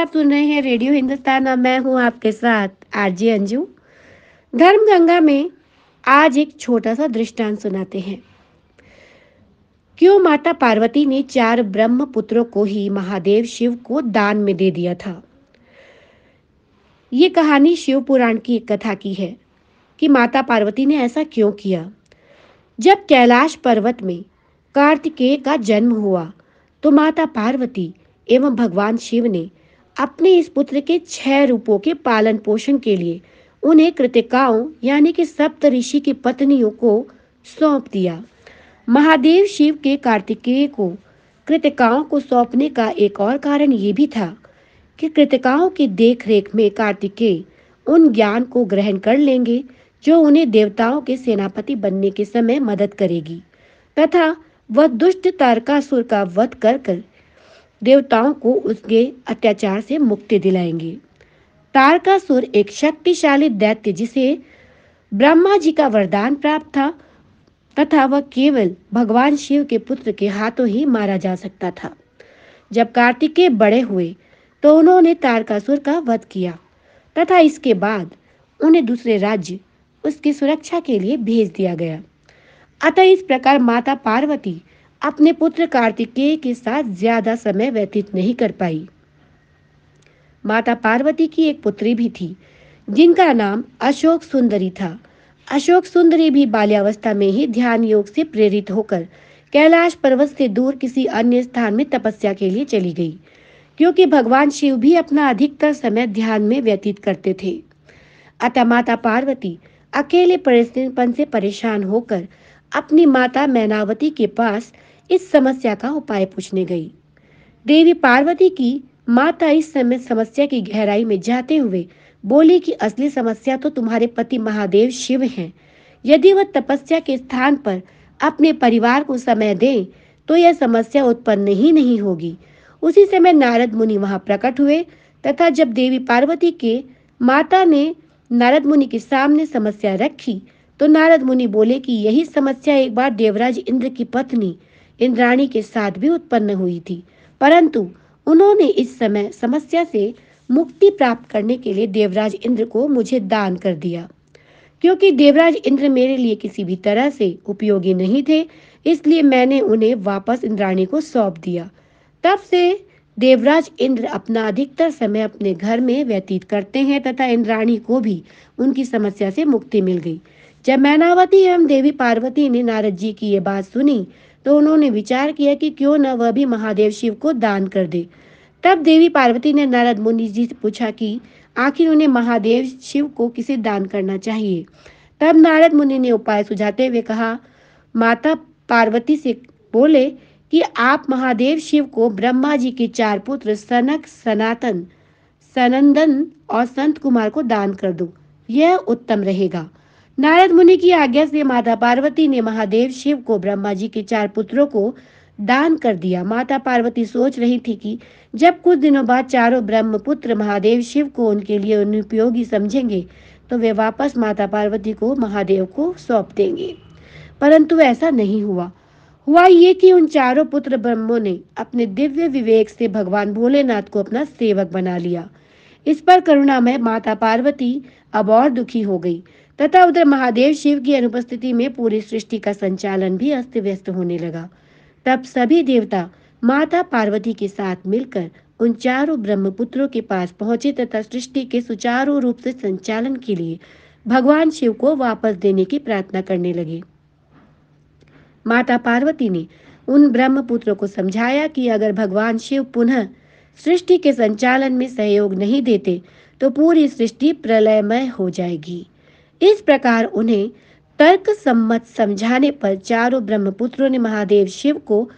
आप सुन रहे हैं रेडियो हिंदुस्तान और मैं हूं आपके साथ आरजे अंजू धर्म गंगा में आज एक छोटा सा दृष्टांत सुनाते हैं क्यों माता पार्वती ने चार ब्रह्म पुत्रों को ही महादेव शिव को दान में दे दिया था ये कहानी शिव पुराण की एक कथा की है कि माता पार्वती ने ऐसा क्यों किया जब कैलाश पर्वत में कार्तिकेय का जन्म हुआ तो माता पार्वती एवं भगवान शिव ने अपने इस पुत्र के छह रूपों के पालन पोषण के लिए उन्हें कृतिकाओं यानी कि सप्त ऋषि की पत्नियों को सौंप दिया महादेव शिव के कार्तिकेय को कृतिकाओं को सौंपने का एक और कारण ये भी था कि कृतिकाओं की देखरेख में कार्तिकेय उन ज्ञान को ग्रहण कर लेंगे जो उन्हें देवताओं के सेनापति बनने के समय मदद करेगी तथा वह दुष्ट तारकासुर का वध कर कर देवताओं को उसके अत्याचार से मुक्ति दिलाएंगे तारकासुर एक शक्तिशाली दैत्य जिसे ब्रह्मा जी का वरदान प्राप्त था तथा वह केवल भगवान शिव के पुत्र के हाथों ही मारा जा सकता था जब कार्तिकेय बड़े हुए तो उन्होंने तारकासुर का वध किया तथा इसके बाद उन्हें दूसरे राज्य उसकी सुरक्षा के लिए भेज दिया गया अतः इस प्रकार माता पार्वती अपने पुत्र कार्तिकेय के साथ ज्यादा समय व्यतीत नहीं कर पाई माता पार्वती की एक पुत्री भी थी जिनका नाम अशोक सुंदरी था अशोक सुंदरी भी बाल्यावस्था में ही ध्यान योग से प्रेरित होकर कैलाश पर्वत से दूर किसी अन्य स्थान में तपस्या के लिए चली गई क्योंकि भगवान शिव भी अपना अधिकतर समय ध्यान में व्यतीत करते थे अतः माता पार्वती अकेले परिस्थितिपन से परेशान होकर अपनी माता मैनावती के पास इस समस्या का उपाय पूछने गई देवी पार्वती की माता इस समय समस्या की गहराई में जाते हुए बोली कि असली समस्या तो तुम्हारे पति महादेव शिव हैं यदि वह तपस्या के स्थान पर अपने परिवार को समय दें तो यह समस्या उत्पन्न ही नहीं होगी उसी समय नारद मुनि वहां प्रकट हुए तथा जब देवी पार्वती के माता ने नारद मुनि के सामने समस्या रखी तो नारद मुनि बोले कि यही समस्या एक बार देवराज इंद्र की पत्नी इंद्राणी के साथ भी उत्पन्न हुई थी परंतु उन्होंने इस समय समस्या से मुक्ति प्राप्त करने के लिए देवराज इंद्र को मुझे दान कर दिया क्योंकि देवराज इंद्र मेरे लिए किसी भी तरह से उपयोगी नहीं थे इसलिए मैंने उन्हें वापस इंद्राणी को सौंप दिया तब से देवराज इंद्र अपना अधिकतर समय अपने घर में व्यतीत करते हैं तथा इंद्राणी को भी उनकी समस्या से मुक्ति मिल गई जब मैनावती एवं देवी पार्वती ने नारद जी की ये बात सुनी तो उन्होंने विचार किया कि क्यों न वह भी महादेव शिव को दान कर दे तब देवी पार्वती ने नारद मुनि जी से पूछा कि आखिर उन्हें महादेव शिव को किसे दान करना चाहिए तब नारद मुनि ने उपाय सुझाते हुए कहा माता पार्वती से बोले कि आप महादेव शिव को ब्रह्मा जी के चार पुत्र सनक सनातन सनंदन और संत कुमार को दान कर दो यह उत्तम रहेगा नारद मुनि की आज्ञा से माता पार्वती ने महादेव शिव को ब्रह्मा जी के चार पुत्रों को दान कर दिया माता पार्वती सोच रही थी कि जब कुछ दिनों बाद चारों पुत्र महादेव शिव को उनके लिए अनुपयोगी समझेंगे तो वे वापस माता पार्वती को महादेव को सौंप देंगे परंतु ऐसा नहीं हुआ हुआ ये कि उन चारों पुत्र ब्रह्मों ने अपने दिव्य विवेक से भगवान भोलेनाथ को अपना सेवक बना लिया इस पर में माता पार्वती अब और दुखी हो गई तथा उधर महादेव शिव की अनुपस्थिति में पूरी सृष्टि का संचालन भी अस्त व्यस्त होने लगा तब सभी देवता माता पार्वती के साथ मिलकर उन चारों ब्रह्मपुत्रों के पास पहुंचे तथा सृष्टि के सुचारू रूप से संचालन के लिए भगवान शिव को वापस देने की प्रार्थना करने लगे माता पार्वती ने उन ब्रह्मपुत्रों को समझाया कि अगर भगवान शिव पुनः सृष्टि के संचालन में सहयोग नहीं देते तो पूरी सृष्टि प्रलयमय हो जाएगी इस प्रकार उन्हें तर्क सम्मत समझाने पर चारों ब्रह्मपुत्रों ने महादेव शिव को